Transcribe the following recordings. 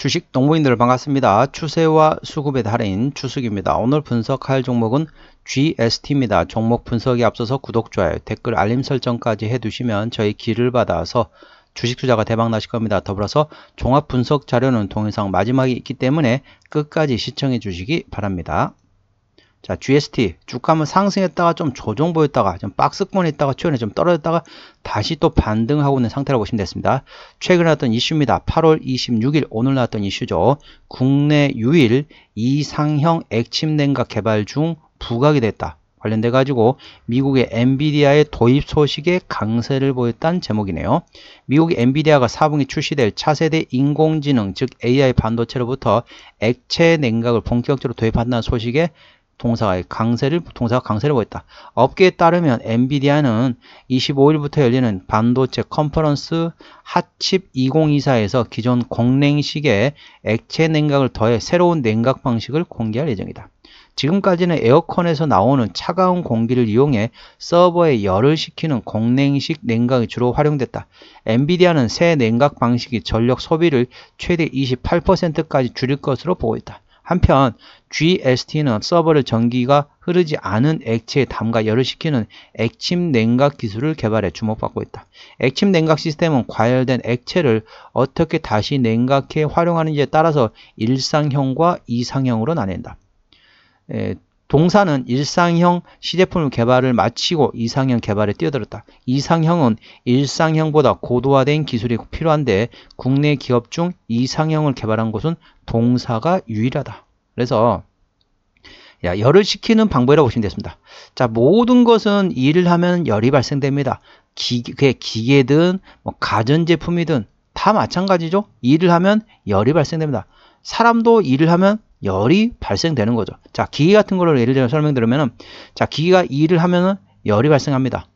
주식 동부인들 반갑습니다. 추세와 수급의 달인 추석입니다 오늘 분석할 종목은 GST입니다. 종목 분석에 앞서서 구독, 좋아요, 댓글, 알림 설정까지 해두시면 저희 길을 받아서 주식 투자가 대박 나실 겁니다. 더불어서 종합 분석 자료는 동영상 마지막에 있기 때문에 끝까지 시청해 주시기 바랍니다. 자, GST 주가만 상승했다가 좀 조정 보였다가 좀 박스권에 있다가 최근에 좀 떨어졌다가 다시 또 반등하고 있는 상태라고 보시면 됐습니다. 최근에 나왔던 이슈입니다. 8월 26일 오늘 나왔던 이슈죠. 국내 유일 이상형 액침 냉각 개발 중 부각이 됐다. 관련돼 가지고 미국의 엔비디아의 도입 소식에 강세를 보였다는 제목이네요. 미국 의 엔비디아가 4분기 출시될 차세대 인공지능 즉 AI 반도체로부터 액체 냉각을 본격적으로 도입한다는 소식에 동사의 강세를 동사가 강세를보였다 업계에 따르면 엔비디아는 25일부터 열리는 반도체 컨퍼런스 핫칩 2024에서 기존 공냉식의 액체 냉각을 더해 새로운 냉각 방식을 공개할 예정이다. 지금까지는 에어컨에서 나오는 차가운 공기를 이용해 서버에 열을 식히는 공냉식 냉각이 주로 활용됐다. 엔비디아는 새 냉각 방식이 전력 소비를 최대 28%까지 줄일 것으로 보고 있다. 한편 GST는 서버를 전기가 흐르지 않은 액체에 담가 열을 식히는 액침 냉각 기술을 개발해 주목받고 있다. 액침 냉각 시스템은 과열된 액체를 어떻게 다시 냉각해 활용하는지에 따라서 일상형과 이상형으로 나뉜다. 에, 동사는 일상형 시제품 개발을 마치고 이상형 개발에 뛰어들었다. 이상형은 일상형보다 고도화된 기술이 필요한데 국내 기업 중 이상형을 개발한 곳은 동사가 유일하다. 그래서 야, 열을 식히는 방법이라고 보시면 되습니다 자, 모든 것은 일을 하면 열이 발생됩니다. 기계, 그게 기계든 뭐 가전제품이든 다 마찬가지죠. 일을 하면 열이 발생됩니다. 사람도 일을 하면 열이 발생되는 거죠. 자, 기계 같은 걸로 예를 들어 설명드리면 자, 기계가 일을 하면 열이 발생합니다.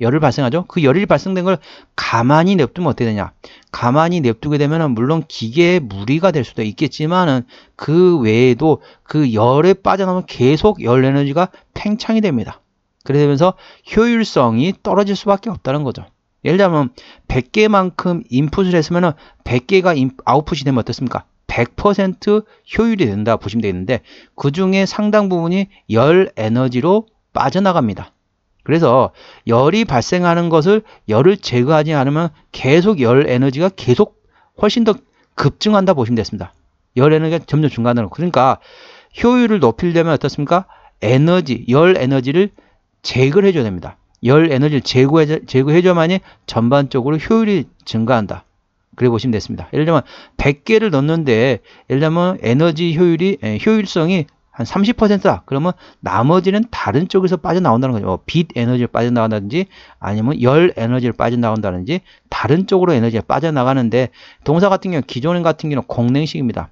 열을 발생하죠. 그 열이 발생된 걸 가만히 냅두면 어떻게 되냐? 가만히 냅두게 되면 물론 기계에 무리가 될 수도 있겠지만은 그 외에도 그 열에 빠져나오면 계속 열 에너지가 팽창이 됩니다. 그러면서 효율성이 떨어질 수밖에 없다는 거죠. 예를 들면 100개만큼 인풋을 했으면 100개가 아웃풋이 되면 어떻습니까? 100% 효율이 된다 보시면 되겠는데 그 중에 상당 부분이 열 에너지로 빠져나갑니다. 그래서 열이 발생하는 것을 열을 제거하지 않으면 계속 열 에너지가 계속 훨씬 더 급증한다 보시면 됐습니다. 열 에너지가 점점 중간으로 그러니까 효율을 높이려면 어떻습니까? 에너지, 열 에너지를 제거 해줘야 됩니다. 열 에너지를 제거해줘야만이 전반적으로 효율이 증가한다. 그래 보시면 됐습니다. 예를 들면 100개를 넣는데 예를 들면 에너지 효율이 효율성이 한 30%다. 그러면 나머지는 다른 쪽에서 빠져나온다는 거죠. 뭐빛 에너지를 빠져나온다든지 아니면 열 에너지를 빠져나온다든지 다른 쪽으로 에너지가 빠져나가는데 동사 같은 경우 기존 같은 경우는 공랭식입니다.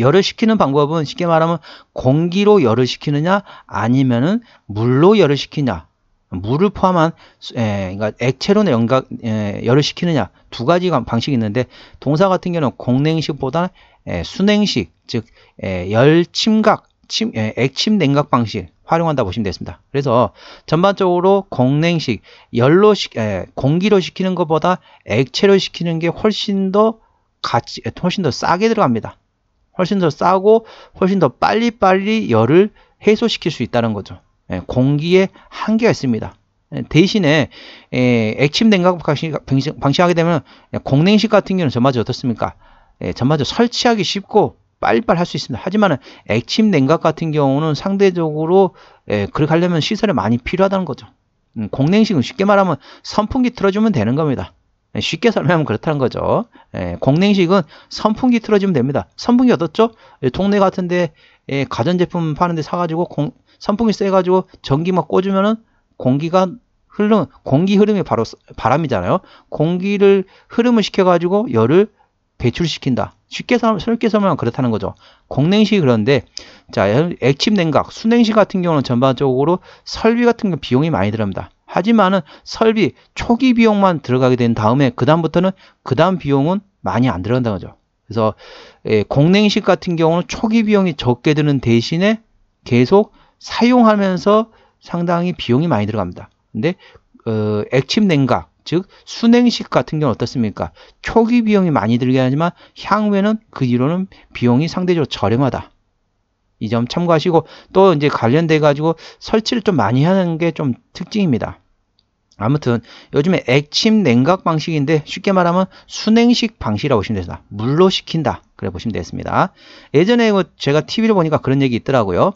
열을 식히는 방법은 쉽게 말하면 공기로 열을 식히느냐 아니면은 물로 열을 식히냐 물을 포함한 에, 예, 그러니까 액체로는 연각, 에, 예, 열을 식히느냐 두 가지 방식이 있는데 동사 같은 경우는 공냉식보다 에, 예, 순냉식 즉열 침각 침, 에, 액침 냉각 방식 활용한다 보시면 되겠습니다. 그래서 전반적으로 공냉식 열로 식, 에, 공기로 식히는 것보다 액체로 식히는 게 훨씬 더 가치, 훨씬 더 싸게 들어갑니다. 훨씬 더 싸고 훨씬 더 빨리빨리 열을 해소시킬 수 있다는 거죠. 예, 공기에 한계가 있습니다. 예, 대신에 예, 액침 냉각 방식하게 되면 공냉식 같은 경우는 저마저 어떻습니까? 저마저 설치하기 쉽고 빨리빨리 할 수 있습니다. 하지만 액침 냉각 같은 경우는 상대적으로 그렇게 하려면 시설이 많이 필요하다는 거죠. 음, 공냉식은 쉽게 말하면 선풍기 틀어주면 되는 겁니다. 예, 쉽게 설명하면 그렇다는 거죠. 예, 공냉식은 선풍기 틀어주면 됩니다. 선풍기 얻었죠? 예, 동네 같은데 예, 가전제품 파는데 사가지고 공, 선풍기 쐬가지고 전기 막 꽂으면은 공기가 흐르 공기 흐름이 바로 바람이잖아요. 공기를 흐름을 시켜가지고 열을 배출시킨다. 쉽게 설명하면 그렇다는 거죠. 공냉시 그런데 자 액침 냉각, 수냉식 같은 경우는 전반적으로 설비 같은 경우 비용이 많이 들어갑니다. 하지만은 설비 초기 비용만 들어가게 된 다음에 그 다음부터는 그 다음 비용은 많이 안 들어간다는 거죠. 그래서 예, 공냉식 같은 경우는 초기 비용이 적게 드는 대신에 계속 사용하면서 상당히 비용이 많이 들어갑니다. 근데 어, 액침 냉각 즉 순행식 같은 경우는 어떻습니까? 초기 비용이 많이 들긴 하지만 향후에는 그이로는 비용이 상대적으로 저렴하다. 이점 참고하시고 또 이제 관련돼 가지고 설치를 좀 많이 하는 게 좀 특징입니다. 아무튼 요즘에 액침 냉각 방식인데 쉽게 말하면 순행식 방식이라고 보시면 됩니다. 물로 식힌다. 그래 보시면 되겠습니다. 예전에 뭐 제가 TV를 보니까 그런 얘기 있더라고요.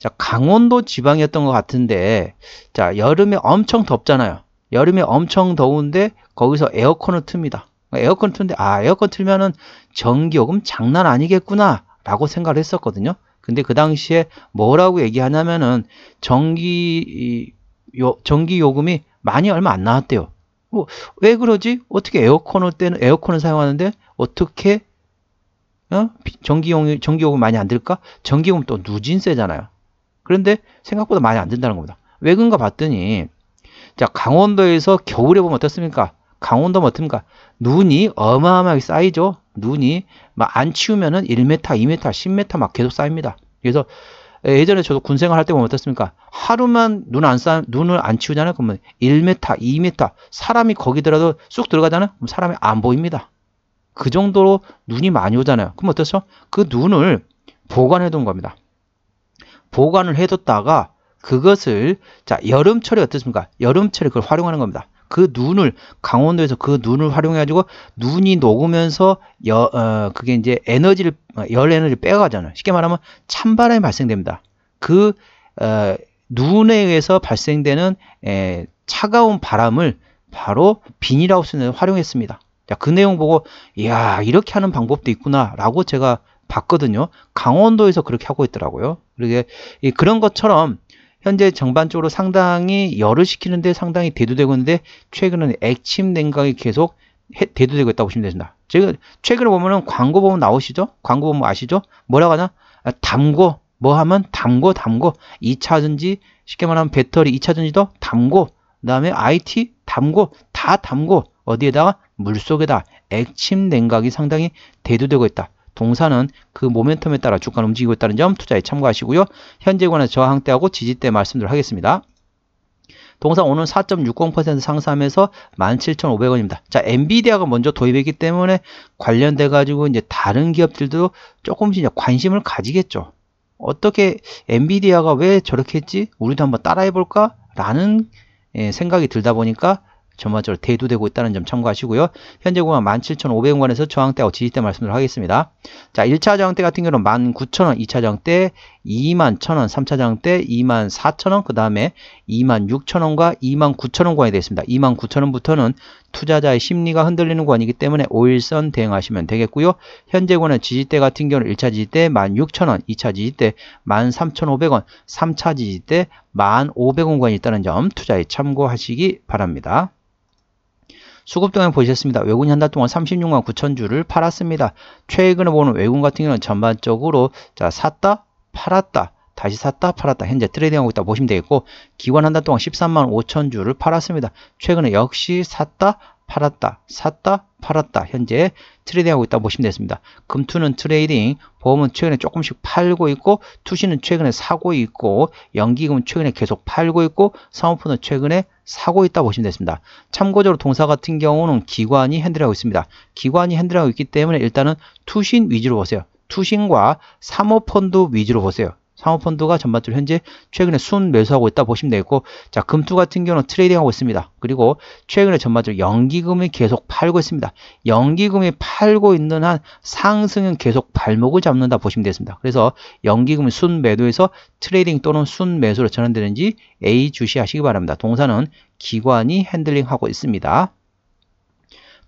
자, 강원도 지방이었던 것 같은데 자, 여름에 엄청 덥잖아요. 여름에 엄청 더운데 거기서 에어컨을 틉니다. 에어컨 틀는데 아, 에어컨 틀면은 전기요금 장난 아니겠구나 라고 생각을 했었거든요. 근데 그 당시에 뭐라고 얘기하냐면은 전기 요, 전기 요금이 많이 얼마 안 나왔대요. 뭐, 왜 그러지? 어떻게 에어컨을 때는 에어컨을 사용하는데 어떻게 어? 전기용 전기요금 많이 안 들까? 전기요금 또 누진세잖아요. 그런데 생각보다 많이 안 든다는 겁니다. 왜 그런가 봤더니 자 강원도에서 겨울에 보면 어떻습니까? 강원도면 뭐 어떻습니까? 눈이 어마어마하게 쌓이죠. 눈이 막 안 치우면은 1m, 2m, 10m 막 계속 쌓입니다. 그래서 예전에 저도 군 생활 할 때 보면 어떻습니까? 하루만 눈 안 쌓, 눈을 안 치우잖아요. 그러면 1m, 2m 사람이 거기더라도 쑥 들어가잖아요. 그럼 사람이 안 보입니다. 그 정도로 눈이 많이 오잖아요. 그럼 어떻죠? 그 눈을 보관해 둔 겁니다. 보관을 해뒀다가 그것을 자 여름철에 어떻습니까? 여름철에 그걸 활용하는 겁니다. 그 눈을 강원도에서 그 눈을 활용해가지고 눈이 녹으면서 여, 어, 그게 이제 에너지를 열 에너지를 빼가잖아요. 쉽게 말하면 찬바람이 발생됩니다. 그 어, 눈에 의해서 발생되는 에, 차가운 바람을 바로 비닐하우스는 활용했습니다. 자, 그 내용 보고 이야 이렇게 하는 방법도 있구나라고 제가 봤거든요. 강원도에서 그렇게 하고 있더라고요. 그러게 그런 것처럼 현재 전반적으로 상당히 열을 식히는데 상당히 대두되고 있는데 최근은 액침 냉각이 계속 대두되고 있다고 보시면 되겠습니다 지금 최근에 보면은 광고 보면 나오시죠? 광고 보면 아시죠? 뭐라고 하나? 아, 담고 뭐 하면 담고 담고 2차전지 쉽게 말하면 배터리 2차전지도 담고 그다음에 IT 담고 다 담고 어디에다가 물속에다 액침 냉각이 상당히 대두되고 있다. 동사는 그 모멘텀에 따라 주가는 움직이고 있다는 점 투자에 참고하시고요. 현재 권에 저항대하고 지지대 말씀을 하겠습니다. 동사 오늘 4.60% 상승하면서 17,500원입니다. 자, 엔비디아가 먼저 도입했기 때문에 관련돼 가지고 이제 다른 기업들도 조금씩 관심을 가지겠죠. 어떻게 엔비디아가 왜 저렇게 했지? 우리도 한번 따라해 볼까? 라는 예, 생각이 들다 보니까 전반적으로 대두되고 있다는 점 참고하시고요. 현재 구간 17,500원에서 저항대와 지지대 말씀을 하겠습니다. 자, 1차 저항대 같은 경우는 19,000원, 2차 저항대 21,000원, 3차 저항대 24,000원, 그 다음에 26,000원과 29,000원 구간이 되겠습니다. 29,000원부터는 투자자의 심리가 흔들리는 구간이기 때문에 5일선 대응하시면 되겠고요. 현재 권간 지지대 같은 경우는 1차 지지대 16,000원, 2차 지지대 13,500원, 3차 지지대 1,500원 권이 있다는 점 투자에 참고하시기 바랍니다. 수급 동향 보셨습니다. 외국인 한달 동안 36만 9천 주를 팔았습니다. 최근에 보는 외국 인 같은 경우는 전반적으로 자 샀다 팔았다 다시 샀다 팔았다 현재 트레이딩하고 있다 보시면 되겠고 기관 한 달 동안 13만 5천 주를 팔았습니다. 최근에 역시 샀다 팔았다 샀다 팔았다 현재 트레이딩하고 있다 보시면 되겠습니다. 금투는 트레이딩, 보험은 최근에 조금씩 팔고 있고 투신은 최근에 사고 있고 연기금은 최근에 계속 팔고 있고 사모펀은 최근에 사고 있다 보시면 되겠습니다. 참고적으로 동사 같은 경우는 기관이 핸들하고 있습니다. 기관이 핸들하고 있기 때문에 일단은 투신 위주로 보세요. 투신과 사모펀드 위주로 보세요. 상호펀드가 전반적으로 현재 최근에 순 매수하고 있다 보시면 되겠고 자 금투 같은 경우는 트레이딩하고 있습니다. 그리고 최근에 전반적으로 연기금이 계속 팔고 있습니다. 연기금이 팔고 있는 한 상승은 계속 발목을 잡는다 보시면 되겠습니다. 그래서 연기금은 순 매도에서 트레이딩 또는 순 매수로 전환되는지 A 주시하시기 바랍니다. 동사는 기관이 핸들링하고 있습니다.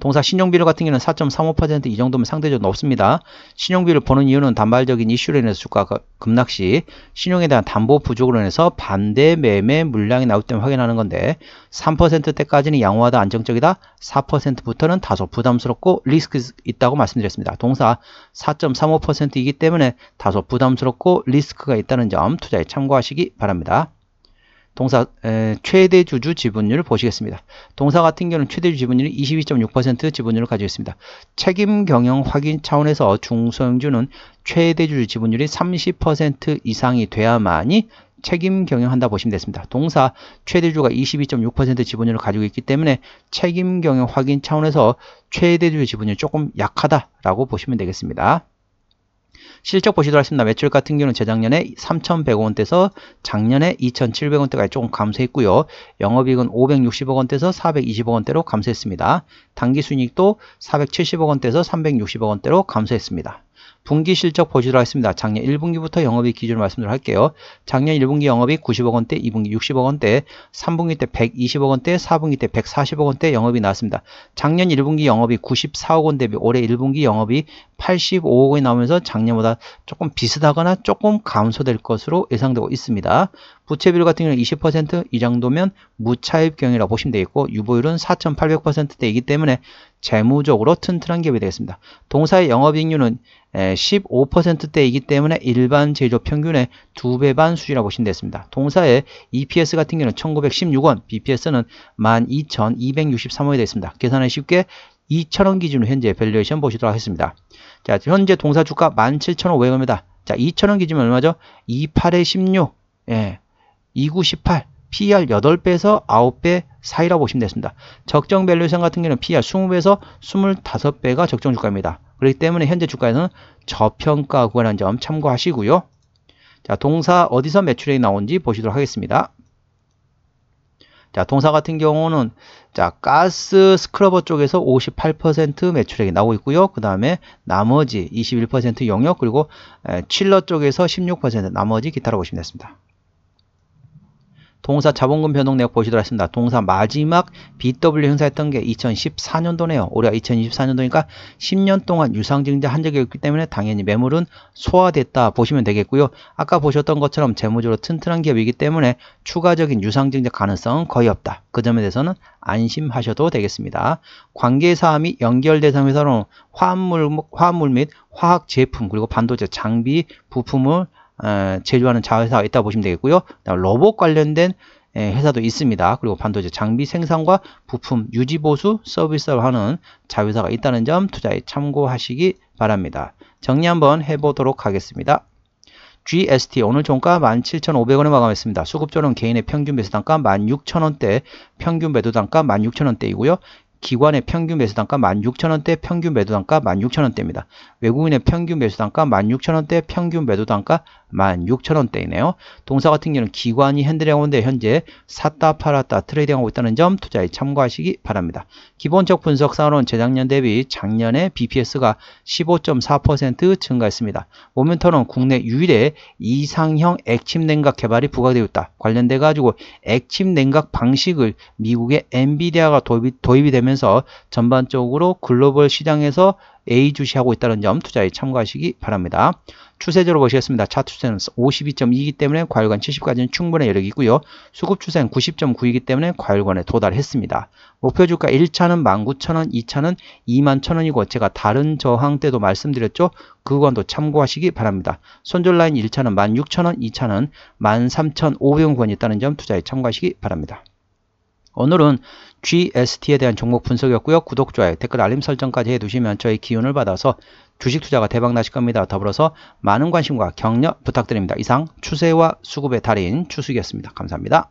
동사 신용비율 같은 경우는 4.35%이 정도면 상대적으로 높습니다. 신용비율을 보는 이유는 단발적인 이슈로 인해서 주가가 그 급락 시 신용에 대한 담보 부족으로 인해서 반대 매매 물량이 나올 때문 확인하는 건데 3%대까지는 양호하다 안정적이다 4%부터는 다소 부담스럽고 리스크 있다고 말씀드렸습니다. 동사 4.35%이기 때문에 다소 부담스럽고 리스크가 있다는 점 투자에 참고하시기 바랍니다. 동사 에, 최대 주주 지분율 을 보시겠습니다. 동사 같은 경우는 최대 주 지분율이 22.6% 지분율을 가지고 있습니다. 책임 경영 확인 차원에서 중소형주는 최대 주주 지분율이 30% 이상이 돼야만이 책임 경영한다 보시면 됐습니다. 동사 최대주가 22.6% 지분율을 가지고 있기 때문에 책임 경영 확인 차원에서 최대주 주 지분율이 조금 약하다라고 보시면 되겠습니다. 실적 보시도록 하겠습니다. 매출 같은 경우는 재작년에 3,100원대에서 작년에 2,700원대까지 조금 감소했고요. 영업이익은 560억원대에서 420억원대로 감소했습니다. 당기순이익도 470억원대에서 360억원대로 감소했습니다. 분기 실적 보시도록 하겠습니다. 작년 1분기부터 영업이 기준을 말씀을 할게요. 작년 1분기 영업이 90억 원대, 2분기 60억 원대, 3분기 때 120억 원대, 4분기 때 140억 원대 영업이 나왔습니다. 작년 1분기 영업이 94억 원 대비 올해 1분기 영업이 85억 원이 나오면서 작년보다 조금 비슷하거나 조금 감소될 것으로 예상되고 있습니다. 부채 비율 같은 경우는 20%이 정도면 무차입경이라고 보시면 되겠고 유보율은 4,800%대이기 때문에 재무적으로 튼튼한 기업이 되겠습니다. 동사의 영업익률은 15%대이기 때문에 일반 제조 평균의 2배 반 수준이라고 보시면 되겠습니다. 동사의 EPS 같은 경우는 1916원, BPS는 12,263원이 되겠습니다. 계산은 쉽게 2,000원 기준으로 현재 밸류에이션 보시도록 하겠습니다. 자, 현재 동사 주가 17,500원입니다. 자, 2,000원 기준은 얼마죠? 28에 16. 예. 2 9 8 PR 8배에서 9배 사이라고 보시면 되겠습니다. 적정 밸류션 같은 경우는 PR 20배에서 25배가 적정 주가입니다. 그렇기 때문에 현재 주가에서는 저평가 구간는점 참고하시고요. 자, 동사 어디서 매출액이 나온지 보시도록 하겠습니다. 자, 동사 같은 경우는 자, 가스 스크러버 쪽에서 58% 매출액이 나오고 있고요. 그 다음에 나머지 21% 영역 그리고 에, 칠러 쪽에서 16% 나머지 기타로 보시면 됐습니다. 동사 자본금 변동 내역 보시도록 하겠습니다. 동사 마지막 BW 행사했던 게 2014년도네요. 올해가 2024년도니까 10년 동안 유상증자 한 적이 없기 때문에 당연히 매물은 소화됐다 보시면 되겠고요. 아까 보셨던 것처럼 재무적으로 튼튼한 기업이기 때문에 추가적인 유상증자 가능성은 거의 없다. 그 점에 대해서는 안심하셔도 되겠습니다. 관계사항 및 연결 대상 회사로는 화합물, 화합물 및 화학 제품 그리고 반도체 장비 부품을 어, 제조하는 자회사가 있다 보시면 되겠고요. 로봇 관련된 예, 회사도 있습니다. 그리고 반도체 장비 생산과 부품 유지 보수 서비스를 하는 자회사가 있다는 점 투자에 참고하시기 바랍니다. 정리 한번 해보도록 하겠습니다. GST 오늘 종가 17,500원에 마감했습니다. 수급조는 개인의 평균 매수 단가 16,000원대, 평균 매도 단가 16,000원대이고요. 기관의 평균 매수 단가 16,000원대, 평균 매도 단가 16,000원대입니다. 외국인의 평균 매수 단가 16,000원대, 평균 매도 단가 16,000원대이네요. 동사 같은 경우는 기관이 핸들링하는데 현재 샀다 팔았다 트레이딩하고 있다는 점 투자에 참고하시기 바랍니다. 기본적 분석 상으로는 재작년 대비 작년에 BPS가 15.4% 증가했습니다. 모멘터는 국내 유일의 이상형 액침 냉각 개발이 부과되어 있다. 관련돼 가지고 액침 냉각 방식을 미국의 엔비디아가 도입이, 도입이 되면서 전반적으로 글로벌 시장에서 A 주시하고 있다는 점 투자에 참고하시기 바랍니다. 추세적으로 보시겠습니다. 차트 추세는 52.2이기 때문에 과열관 70까지는 충분히 여력이 있고요. 수급 추세는 90.9이기 때문에 과열관에 도달했습니다. 목표 주가 1차는 19,000원, 2차는 21,000원이고 제가 다른 저항 때도 말씀드렸죠. 그건도 참고하시기 바랍니다. 손절 라인 1차는 16,000원, 2차는 13,500원이 있다는 점 투자에 참고하시기 바랍니다. 오늘은 GST에 대한 종목 분석이었고요. 구독, 좋아요, 댓글, 알림 설정까지 해두시면 저희 기운을 받아서 주식 투자가 대박 나실 겁니다. 더불어서 많은 관심과 격려 부탁드립니다. 이상 추세와 수급의 달인 추수기였습니다. 감사합니다.